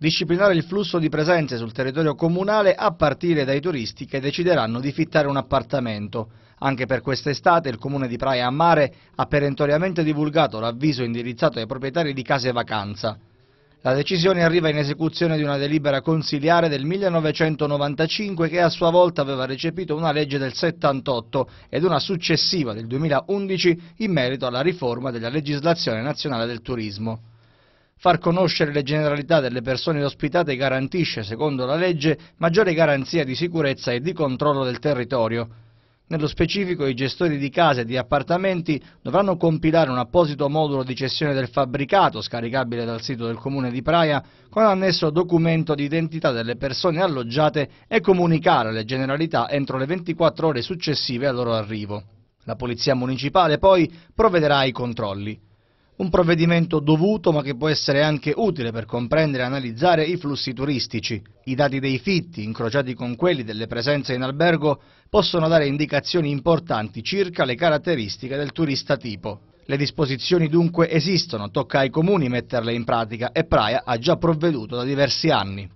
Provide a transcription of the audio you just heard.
disciplinare il flusso di presenze sul territorio comunale a partire dai turisti che decideranno di fittare un appartamento. Anche per quest'estate il comune di Praia a Mare ha perentoriamente divulgato l'avviso indirizzato ai proprietari di case vacanza. La decisione arriva in esecuzione di una delibera consiliare del 1995 che a sua volta aveva recepito una legge del 78 ed una successiva del 2011 in merito alla riforma della legislazione nazionale del turismo. Far conoscere le generalità delle persone ospitate garantisce, secondo la legge, maggiore garanzia di sicurezza e di controllo del territorio. Nello specifico i gestori di case e di appartamenti dovranno compilare un apposito modulo di cessione del fabbricato scaricabile dal sito del comune di Praia con annesso documento di identità delle persone alloggiate e comunicare le generalità entro le 24 ore successive al loro arrivo. La Polizia Municipale poi provvederà ai controlli. Un provvedimento dovuto ma che può essere anche utile per comprendere e analizzare i flussi turistici. I dati dei fitti, incrociati con quelli delle presenze in albergo, possono dare indicazioni importanti circa le caratteristiche del turista tipo. Le disposizioni dunque esistono, tocca ai comuni metterle in pratica e Praia ha già provveduto da diversi anni.